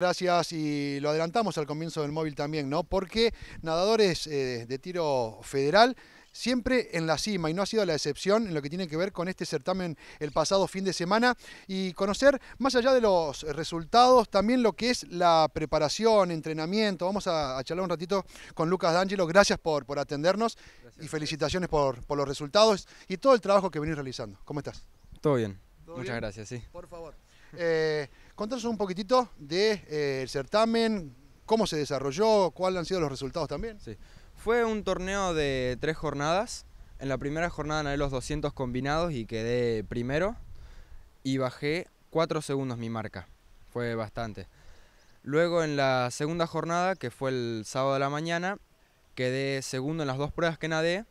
Gracias y lo adelantamos al comienzo del móvil también, ¿no? Porque nadadores eh, de tiro federal siempre en la cima y no ha sido la excepción en lo que tiene que ver con este certamen el pasado fin de semana y conocer más allá de los resultados también lo que es la preparación, entrenamiento. Vamos a, charlar un ratito con Lucas D'Angelo. Gracias por, atendernos y felicitaciones por, los resultados y todo el trabajo que venís realizando. ¿Cómo estás? Todo bien. Muchas gracias, sí. Por favor. Eh, Contanos un poquitito del eh, certamen, cómo se desarrolló, cuáles han sido los resultados también. Sí. Fue un torneo de tres jornadas. En la primera jornada nadé los 200 combinados y quedé primero. Y bajé cuatro segundos mi marca. Fue bastante. Luego en la segunda jornada, que fue el sábado de la mañana, quedé segundo en las dos pruebas que nadé.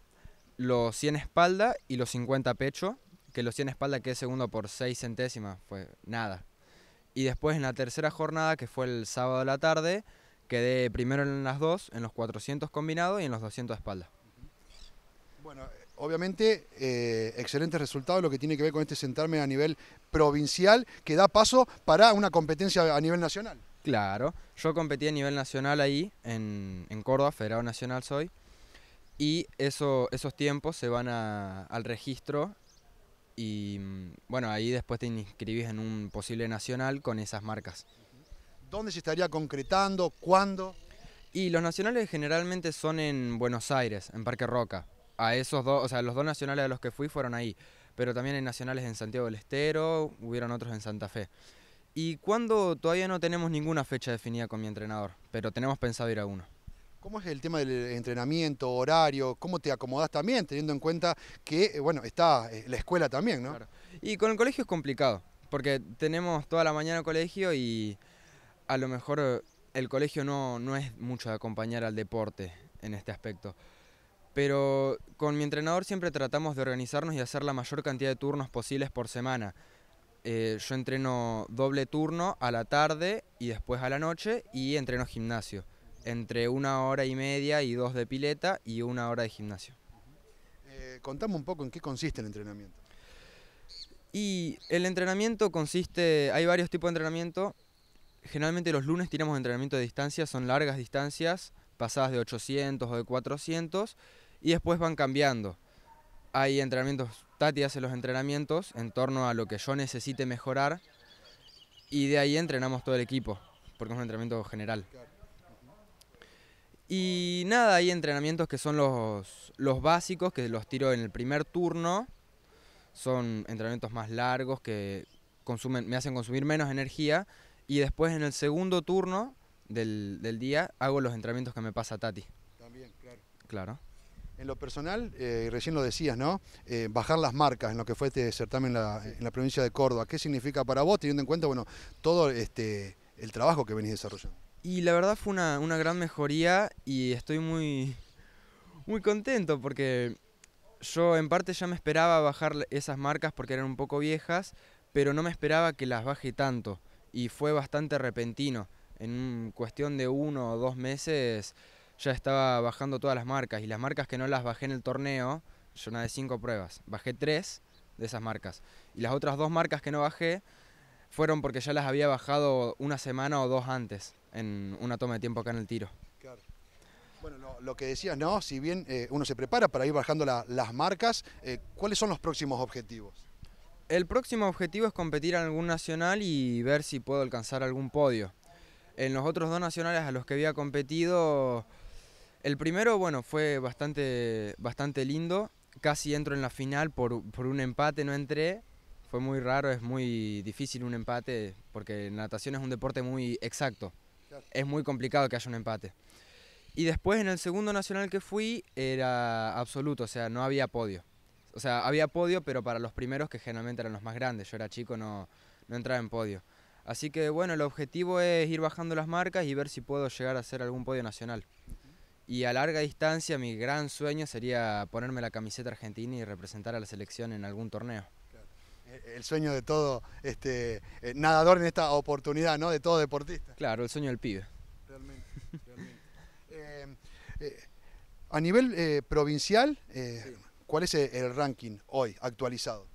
Los 100 espalda y los 50 pecho. Que los 100 espalda quedé segundo por 6 centésimas. Fue nada, y después en la tercera jornada, que fue el sábado de la tarde, quedé primero en las dos, en los 400 combinados y en los 200 de espalda. Bueno, obviamente, eh, excelente excelentes resultados lo que tiene que ver con este sentarme a nivel provincial, que da paso para una competencia a nivel nacional. Claro, yo competí a nivel nacional ahí, en, Córdoba, Federado Nacional soy, y eso, esos tiempos se van al registro y mm, bueno, ahí después te inscribís en un posible nacional con esas marcas. ¿Dónde se estaría concretando? ¿Cuándo? Y los nacionales generalmente son en Buenos Aires, en Parque Roca. A esos dos, o sea, los dos nacionales a los que fui fueron ahí. Pero también hay nacionales en Santiago del Estero, hubieron otros en Santa Fe. Y cuando todavía no tenemos ninguna fecha definida con mi entrenador, pero tenemos pensado ir a uno. ¿Cómo es el tema del entrenamiento, horario? ¿Cómo te acomodás también, teniendo en cuenta que, eh, bueno, está eh, la escuela también, ¿no? Y con el colegio es complicado, porque tenemos toda la mañana colegio y a lo mejor eh, el colegio no, es mucho de acompañar al deporte en este aspecto. Pero con mi entrenador siempre tratamos de organizarnos y hacer la mayor cantidad de turnos posibles por semana. yo entreno doble turno a la tarde y después a la noche y entreno gimnasio entre una hora y media y dos de pileta y una hora de gimnasio. Contamos eh, contame un poco en qué consiste el entrenamiento. Y el entrenamiento consiste, hay varios tipos de entrenamiento. Generalmente los lunes tiramos entrenamiento de distancia, son largas distancias, pasadas de 800 o de 400, y después van cambiando. Hay entrenamientos, Tati hace los entrenamientos en torno a lo que yo necesite mejorar, y de ahí entrenamos todo el equipo, porque es un entrenamiento general. Y nada, hay entrenamientos que son los, los básicos, que los tiro en el primer turno. Son entrenamientos más largos que consumen, me hacen consumir menos energía. Y después en el segundo turno del, día hago los entrenamientos que me pasa Tati. También, claro. Claro. En lo personal, eh, recién lo decías, ¿no? Eh, bajar las marcas en lo que fue este certamen en la, provincia de Córdoba. ¿Qué significa para vos, teniendo en cuenta, bueno, todo este, el trabajo que venís desarrollando? Y la verdad fue una, gran mejoría y estoy muy, muy contento porque yo en parte ya me esperaba bajar esas marcas porque eran un poco viejas, pero no me esperaba que las baje tanto y fue bastante repentino. En cuestión de uno o dos meses ya estaba bajando todas las marcas y las marcas que no las bajé en el torneo, yo nada de cinco pruebas, bajé tres de esas marcas y las otras dos marcas que no bajé fueron porque ya las había bajado una semana o dos antes en una toma de tiempo acá en el tiro. Bueno, lo, que decías, ¿no? Si bien eh, uno se prepara para ir bajando las marcas, eh, ¿cuáles son los próximos objetivos? El próximo objetivo es competir en algún nacional y ver si puedo alcanzar algún podio. En los otros dos nacionales a los que había competido, el primero, bueno, fue bastante, bastante lindo. Casi entro en la final por un empate, no entré. Fue muy raro, es muy difícil un empate porque natación es un deporte muy exacto. Es muy complicado que haya un empate. Y después en el segundo nacional que fui era absoluto, o sea, no había podio. O sea, había podio, pero para los primeros que generalmente eran los más grandes. Yo era chico, no, entraba en podio. Así que bueno, el objetivo es ir bajando las marcas y ver si puedo llegar a hacer algún podio nacional. Y a larga distancia mi gran sueño sería ponerme la camiseta argentina y representar a la selección en algún torneo. Eh, el sueño de todo este, eh, nadador en esta oportunidad, ¿no? De todo deportista. Claro, el sueño del pibe. Realmente, realmente. Eh, a nivel provincial, ¿cuál es el ranking hoy actualizado?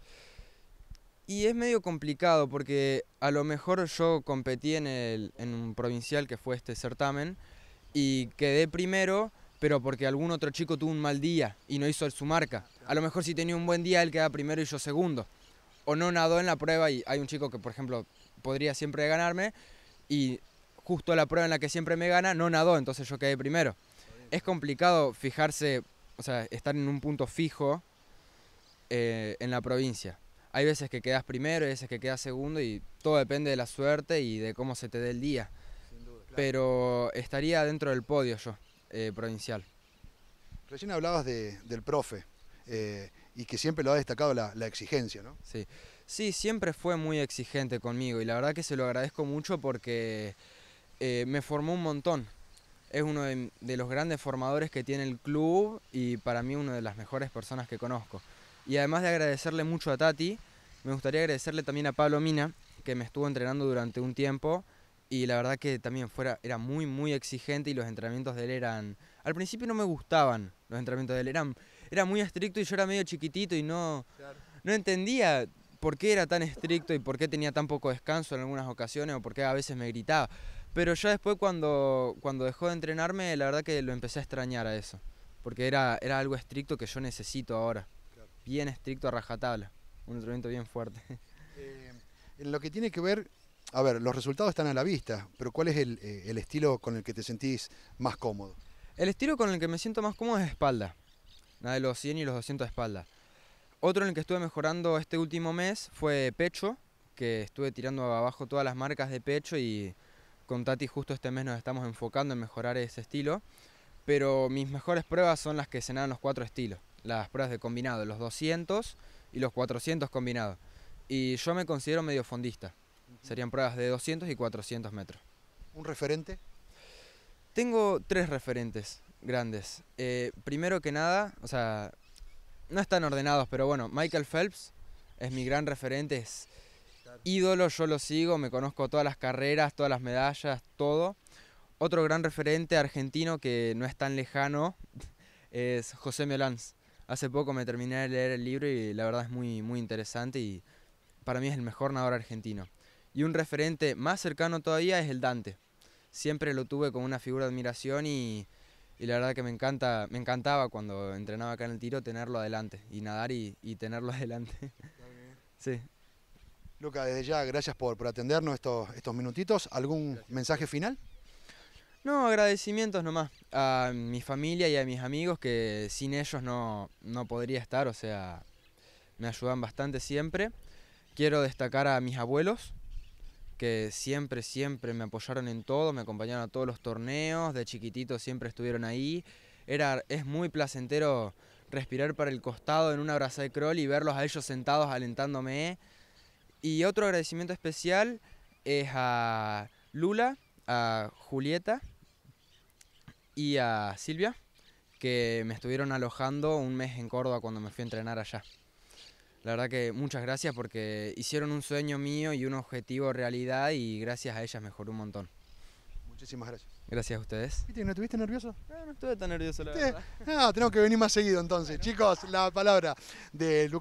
Y es medio complicado porque a lo mejor yo competí en, el, en un provincial que fue este certamen y quedé primero, pero porque algún otro chico tuvo un mal día y no hizo su marca. A lo mejor si tenía un buen día él queda primero y yo segundo o no nadó en la prueba y hay un chico que, por ejemplo, podría siempre ganarme y justo la prueba en la que siempre me gana no nadó, entonces yo quedé primero. Es complicado fijarse, o sea, estar en un punto fijo eh, en la provincia. Hay veces que quedas primero, hay veces que quedas segundo y todo depende de la suerte y de cómo se te dé el día. Pero estaría dentro del podio yo, eh, provincial. Recién hablabas del profe. Eh, y que siempre lo ha destacado la, exigencia, ¿no? Sí. sí, siempre fue muy exigente conmigo y la verdad que se lo agradezco mucho porque eh, me formó un montón. Es uno de, los grandes formadores que tiene el club y para mí una de las mejores personas que conozco. Y además de agradecerle mucho a Tati, me gustaría agradecerle también a Pablo Mina, que me estuvo entrenando durante un tiempo y la verdad que también fuera, era muy, muy exigente y los entrenamientos de él eran... Al principio no me gustaban los entrenamientos de él, eran era muy estricto y yo era medio chiquitito y no, no entendía por qué era tan estricto y por qué tenía tan poco descanso en algunas ocasiones o por qué a veces me gritaba. Pero ya después cuando, cuando dejó de entrenarme, la verdad que lo empecé a extrañar a eso. Porque era, era algo estricto que yo necesito ahora. Bien estricto a rajatabla. Un entrenamiento bien fuerte. Eh, en lo que tiene que ver, a ver, los resultados están a la vista, pero ¿cuál es el, eh, el estilo con el que te sentís más cómodo? El estilo con el que me siento más cómodo es espalda nada de los 100 y los 200 de espalda. Otro en el que estuve mejorando este último mes fue pecho, que estuve tirando abajo todas las marcas de pecho y con Tati justo este mes nos estamos enfocando en mejorar ese estilo. Pero mis mejores pruebas son las que se dan los cuatro estilos, las pruebas de combinado, los 200 y los 400 combinados. Y yo me considero medio fondista. Serían pruebas de 200 y 400 metros. ¿Un referente? Tengo tres referentes. Grandes. Eh, primero que nada, o sea, no están ordenados, pero bueno, Michael Phelps es mi gran referente, es ídolo, yo lo sigo, me conozco todas las carreras, todas las medallas, todo. Otro gran referente argentino que no es tan lejano es José Melanz. Hace poco me terminé de leer el libro y la verdad es muy, muy interesante y para mí es el mejor nadador argentino. Y un referente más cercano todavía es el Dante. Siempre lo tuve como una figura de admiración y y la verdad que me encanta, me encantaba cuando entrenaba acá en el tiro tenerlo adelante y nadar y, tenerlo adelante. sí. Luca, desde ya, gracias por, por atendernos estos, estos minutitos. ¿Algún mensaje final? No, agradecimientos nomás a mi familia y a mis amigos que sin ellos no, no podría estar, o sea, me ayudan bastante siempre. Quiero destacar a mis abuelos, que siempre, siempre me apoyaron en todo, me acompañaron a todos los torneos, de chiquitito siempre estuvieron ahí. Era, es muy placentero respirar para el costado en un abrazo de crawl y verlos a ellos sentados alentándome. Y otro agradecimiento especial es a Lula, a Julieta y a Silvia, que me estuvieron alojando un mes en Córdoba cuando me fui a entrenar allá. La verdad que muchas gracias porque hicieron un sueño mío y un objetivo realidad y gracias a ellas mejoró un montón. Muchísimas gracias. Gracias a ustedes. no estuviste nervioso? No, eh, no estuve tan nervioso, la verdad. No, ah, tenemos que venir más seguido entonces. Chicos, la palabra de Lucas.